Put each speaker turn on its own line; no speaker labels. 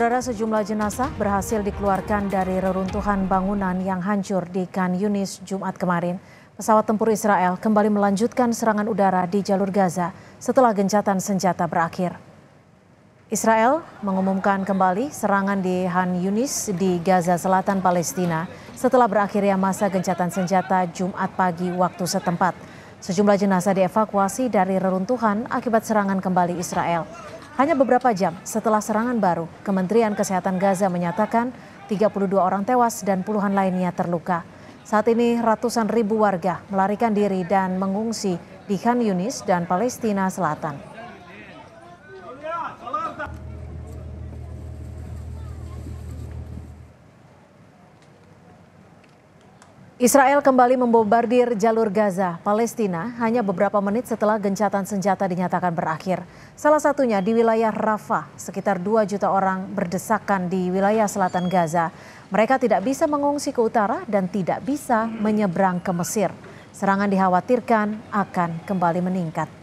Saudara sejumlah jenazah berhasil dikeluarkan dari reruntuhan bangunan yang hancur di Khan Yunis Jumat kemarin. Pesawat tempur Israel kembali melanjutkan serangan udara di jalur Gaza setelah gencatan senjata berakhir. Israel mengumumkan kembali serangan di Han Yunis di Gaza Selatan Palestina setelah berakhirnya masa gencatan senjata Jumat pagi waktu setempat. Sejumlah jenazah dievakuasi dari reruntuhan akibat serangan kembali Israel. Hanya beberapa jam setelah serangan baru, Kementerian Kesehatan Gaza menyatakan 32 orang tewas dan puluhan lainnya terluka. Saat ini ratusan ribu warga melarikan diri dan mengungsi di Khan Yunis dan Palestina Selatan. Israel kembali membombardir jalur Gaza, Palestina, hanya beberapa menit setelah gencatan senjata dinyatakan berakhir. Salah satunya di wilayah Rafah, sekitar 2 juta orang berdesakan di wilayah selatan Gaza. Mereka tidak bisa mengungsi ke utara dan tidak bisa menyeberang ke Mesir. Serangan dikhawatirkan akan kembali meningkat.